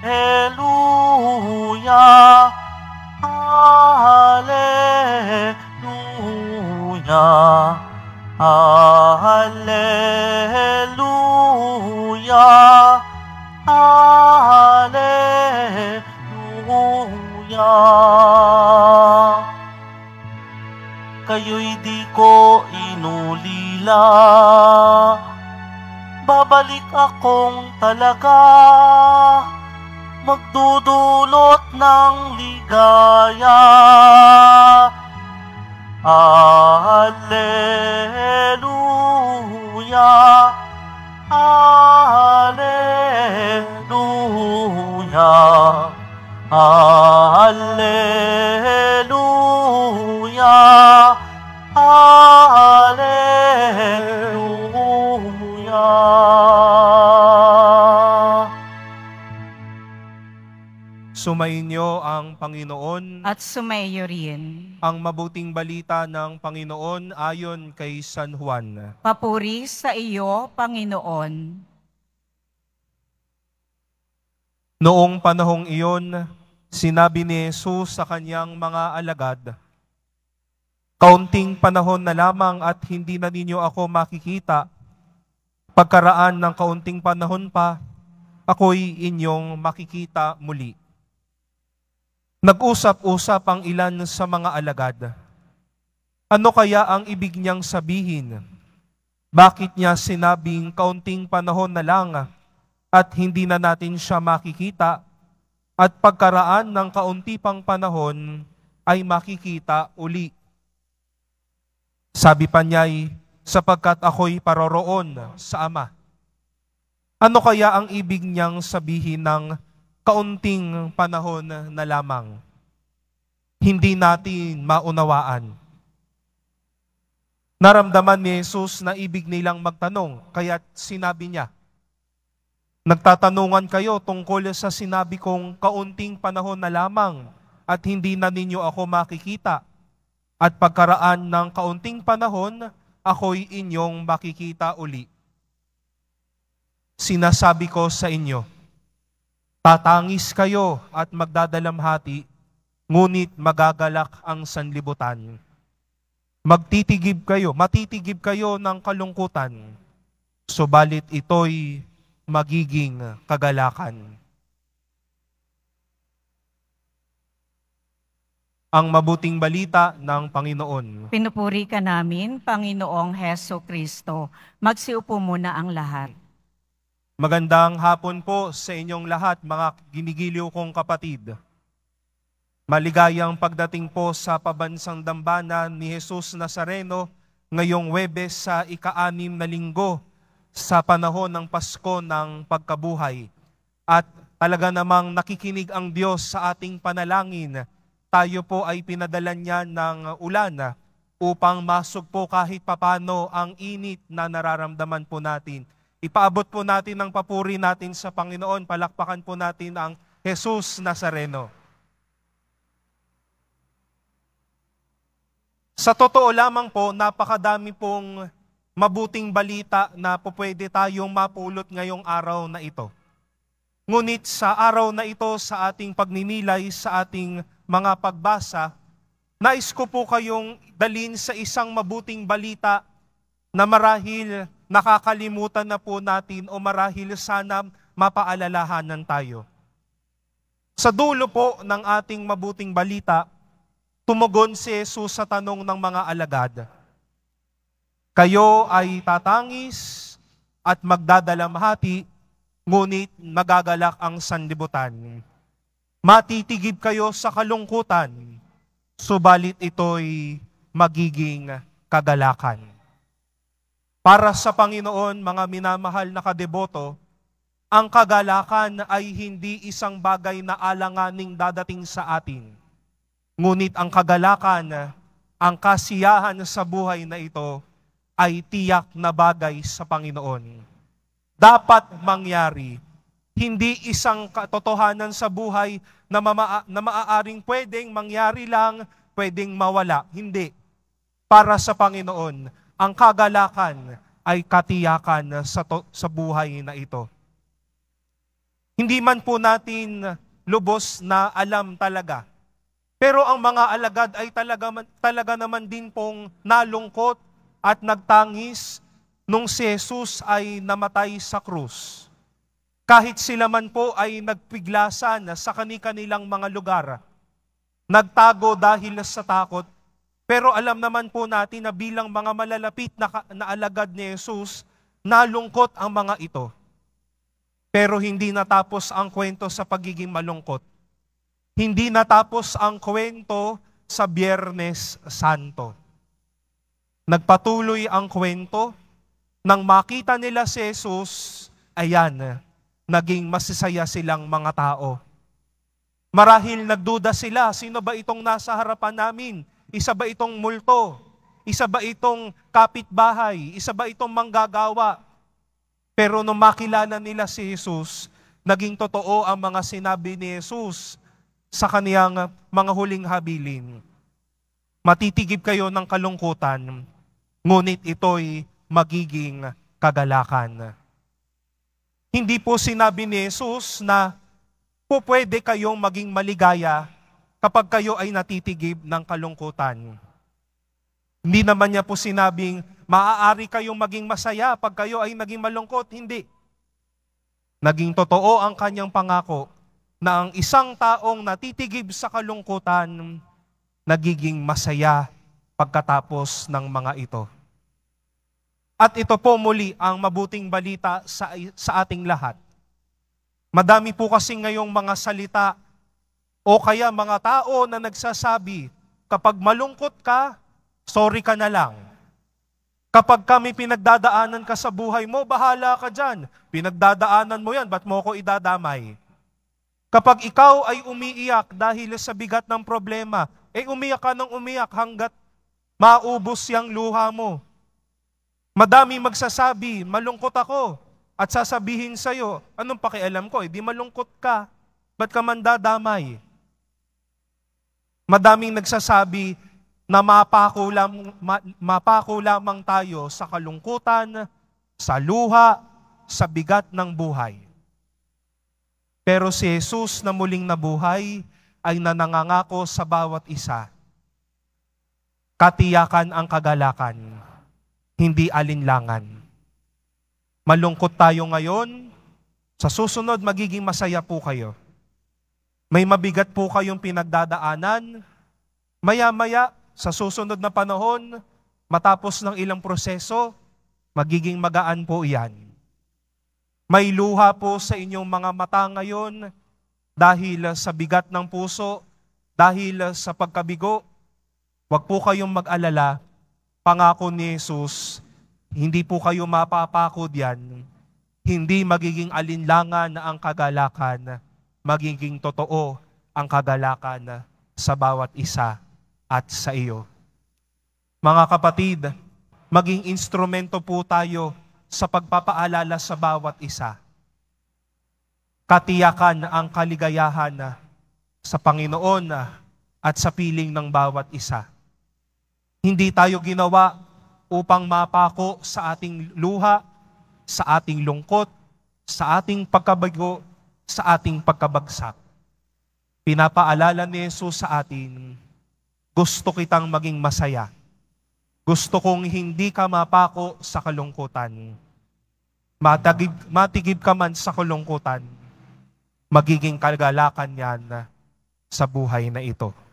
Hallelujah. Hallelujah. Hallelujah. Hallelujah. Kayo'y di ko inulila. Babalik akong talaga magdudulot ng ligaya. Alleluia, Alleluia, Alleluia, Alleluia. Sumainyo ang Panginoon at sumaiyo rin ang mabuting balita ng Panginoon ayon kay San Juan. Papuri sa iyo, Panginoon. Noong panahong iyon, sinabi ni Jesus sa kanyang mga alagad, Kaunting panahon na lamang at hindi na ninyo ako makikita. Pagkaraan ng kaunting panahon pa, ako'y inyong makikita muli. Nag-usap-usap ang ilan sa mga alagad. Ano kaya ang ibig niyang sabihin? Bakit niya sinabing kaunting panahon na lang at hindi na natin siya makikita at pagkaraan ng kaunti pang panahon ay makikita uli? Sabi pa niya'y, sapagkat ako'y paroroon sa Ama. Ano kaya ang ibig niyang sabihin ng kaunting panahon na lamang, hindi natin maunawaan. Naramdaman ni Jesus na ibig nilang magtanong, kaya sinabi niya, Nagtatanungan kayo tungkol sa sinabi kong kaunting panahon na lamang at hindi na ninyo ako makikita. At pagkaraan ng kaunting panahon, ako'y inyong makikita uli. Sinasabi ko sa inyo, Tatangis kayo at magdadalamhati, ngunit magagalak ang sanlibutan. Magtitigib kayo, matitigib kayo ng kalungkutan, subalit ito'y magiging kagalakan. Ang mabuting balita ng Panginoon. Pinupuri ka namin, Panginoong Heso Kristo. Magsiupo muna ang lahat. Magandang hapon po sa inyong lahat mga ginigiliw kong kapatid. Maligayang pagdating po sa pabansang dambana ni Jesus Nazareno ngayong Webes sa ika-anim na linggo sa panahon ng Pasko ng Pagkabuhay. At talaga namang nakikinig ang Diyos sa ating panalangin. Tayo po ay pinadala niya ng ulan upang masog po kahit papano ang init na nararamdaman po natin Ipaabot po natin ang papuri natin sa Panginoon. Palakpakan po natin ang Jesus Nazareno. Sa totoo lamang po, napakadami pong mabuting balita na po pwede tayong mapulot ngayong araw na ito. Ngunit sa araw na ito, sa ating pagninilay, sa ating mga pagbasa, nais ko po kayong dalin sa isang mabuting balita na marahil nakakalimutan na po natin o marahil sana mapaalalahanan tayo. Sa dulo po ng ating mabuting balita, tumugon si Jesus sa tanong ng mga alagad. Kayo ay tatangis at magdadalamhati, ngunit magagalak ang sanlibutan. Matitigib kayo sa kalungkutan, subalit ito'y magiging kagalakan. Para sa Panginoon, mga minamahal na kadeboto, ang kagalakan ay hindi isang bagay na alanganing dadating sa atin. Ngunit ang kagalakan, ang kasiyahan sa buhay na ito ay tiyak na bagay sa Panginoon. Dapat mangyari, hindi isang katotohanan sa buhay na, mama- na maaaring pwedeng mangyari lang, pwedeng mawala. Hindi. Para sa Panginoon, ang kagalakan ay katiyakan sa, to, sa buhay na ito. Hindi man po natin lubos na alam talaga. Pero ang mga alagad ay talaga, talaga naman din pong nalungkot at nagtangis nung si Jesus ay namatay sa krus. Kahit sila man po ay nagpiglasan sa kani-kanilang mga lugar, nagtago dahil sa takot pero alam naman po natin na bilang mga malalapit na, na alagad ni Jesus, nalungkot ang mga ito. Pero hindi natapos ang kwento sa pagiging malungkot. Hindi natapos ang kwento sa Biyernes Santo. Nagpatuloy ang kwento nang makita nila si Jesus, ayan, naging masisaya silang mga tao. Marahil nagduda sila, sino ba itong nasa harapan namin? Isa ba itong multo? Isa ba itong kapitbahay? Isa ba itong manggagawa? Pero nung makilala nila si Jesus, naging totoo ang mga sinabi ni Jesus sa kaniyang mga huling habilin. Matitigib kayo ng kalungkutan, ngunit ito'y magiging kagalakan. Hindi po sinabi ni Jesus na po pwede kayong maging maligaya kapag kayo ay natitigib ng kalungkutan. Hindi naman niya po sinabing, maaari kayong maging masaya pag kayo ay naging malungkot. Hindi. Naging totoo ang kanyang pangako na ang isang taong natitigib sa kalungkutan, nagiging masaya pagkatapos ng mga ito. At ito po muli ang mabuting balita sa, sa ating lahat. Madami po kasi ngayong mga salita o kaya mga tao na nagsasabi, kapag malungkot ka, sorry ka na lang. Kapag kami pinagdadaanan ka sa buhay mo, bahala ka dyan. Pinagdadaanan mo yan, ba't mo ko idadamay? Kapag ikaw ay umiiyak dahil sa bigat ng problema, eh umiyak ka ng umiyak hanggat maubos yung luha mo. Madami magsasabi, malungkot ako. At sasabihin sa'yo, anong pakialam ko? Eh, di malungkot ka. Ba't ka man dadamay? Madaming nagsasabi na mapako, lam, ma, mapako lamang tayo sa kalungkutan, sa luha, sa bigat ng buhay. Pero si Jesus na muling nabuhay ay nanangangako sa bawat isa. Katiyakan ang kagalakan, hindi alinlangan. Malungkot tayo ngayon, sa susunod magiging masaya po kayo. May mabigat po kayong pinagdadaanan. Maya-maya, sa susunod na panahon, matapos ng ilang proseso, magiging magaan po iyan. May luha po sa inyong mga mata ngayon dahil sa bigat ng puso, dahil sa pagkabigo. Huwag po kayong mag-alala. Pangako ni Jesus, hindi po kayo mapapakod yan. Hindi magiging alinlangan ang kagalakan magiging totoo ang kagalakan sa bawat isa at sa iyo. Mga kapatid, maging instrumento po tayo sa pagpapaalala sa bawat isa. Katiyakan ang kaligayahan sa Panginoon at sa piling ng bawat isa. Hindi tayo ginawa upang mapako sa ating luha, sa ating lungkot, sa ating pagkabago, sa ating pagkabagsak. Pinapaalala ni Jesus sa atin, gusto kitang maging masaya. Gusto kong hindi ka mapako sa kalungkutan. Matagib, matigib ka man sa kalungkutan, magiging kagalakan yan sa buhay na ito.